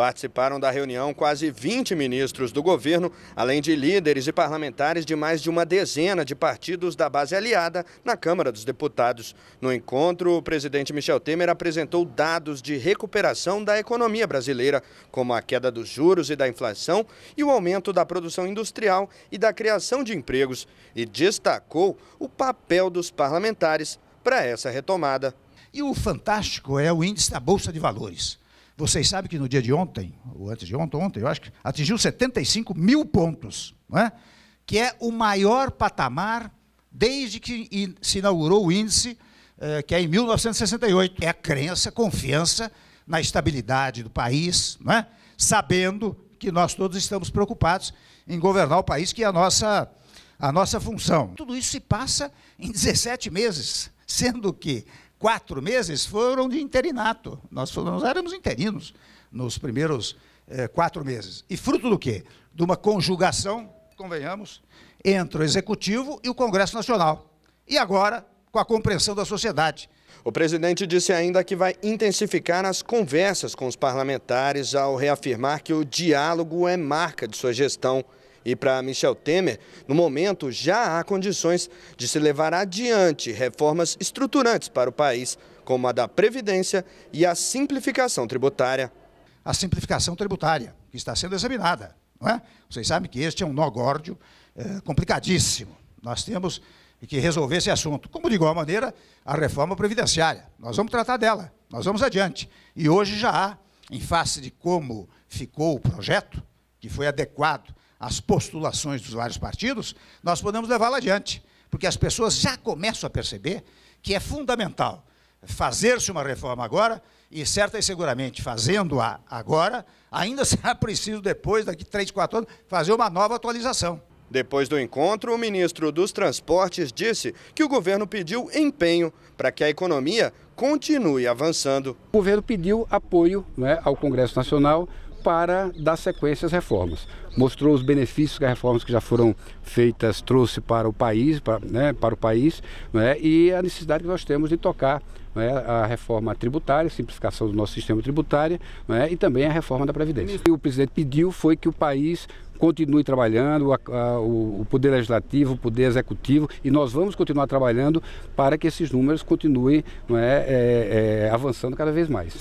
Participaram da reunião quase 20 ministros do governo, além de líderes e parlamentares de mais de uma dezena de partidos da base aliada na Câmara dos Deputados. No encontro, o presidente Michel Temer apresentou dados de recuperação da economia brasileira, como a queda dos juros e da inflação e o aumento da produção industrial e da criação de empregos, e destacou o papel dos parlamentares para essa retomada. E o fantástico é o índice da Bolsa de Valores. Vocês sabem que no dia de ontem, ou antes de ontem, ontem, eu acho que atingiu 75 mil pontos, é? que é o maior patamar desde que se inaugurou o índice, eh, que é em 1968. É a crença, confiança na estabilidade do país, é? sabendo que nós todos estamos preocupados em governar o país, que é a nossa, a nossa função. Tudo isso se passa em 17 meses, sendo que quatro meses foram de interinato. Nós, nós éramos interinos nos primeiros eh, quatro meses. E fruto do quê? De uma conjugação, convenhamos, entre o Executivo e o Congresso Nacional. E agora, com a compreensão da sociedade. O presidente disse ainda que vai intensificar as conversas com os parlamentares ao reafirmar que o diálogo é marca de sua gestão e para Michel Temer, no momento já há condições de se levar adiante reformas estruturantes para o país, como a da Previdência e a simplificação tributária. A simplificação tributária, que está sendo examinada. Não é? Vocês sabem que este é um nó górdio é, complicadíssimo. Nós temos que resolver esse assunto. Como, de igual maneira, a reforma previdenciária. Nós vamos tratar dela, nós vamos adiante. E hoje já há, em face de como ficou o projeto, que foi adequado as postulações dos vários partidos, nós podemos levá-la adiante, porque as pessoas já começam a perceber que é fundamental fazer-se uma reforma agora, e certa e seguramente fazendo-a agora, ainda será preciso depois, daqui 3, 4 anos, fazer uma nova atualização. Depois do encontro, o ministro dos Transportes disse que o governo pediu empenho para que a economia continue avançando. O governo pediu apoio né, ao Congresso Nacional para dar sequência às reformas. Mostrou os benefícios que as reformas que já foram feitas trouxe para o país, para, né, para o país, né, e a necessidade que nós temos de tocar né, a reforma tributária, simplificação do nosso sistema tributário né, e também a reforma da Previdência. que o presidente pediu foi que o país continue trabalhando, a, a, o Poder Legislativo, o Poder Executivo, e nós vamos continuar trabalhando para que esses números continuem né, é, é, avançando cada vez mais.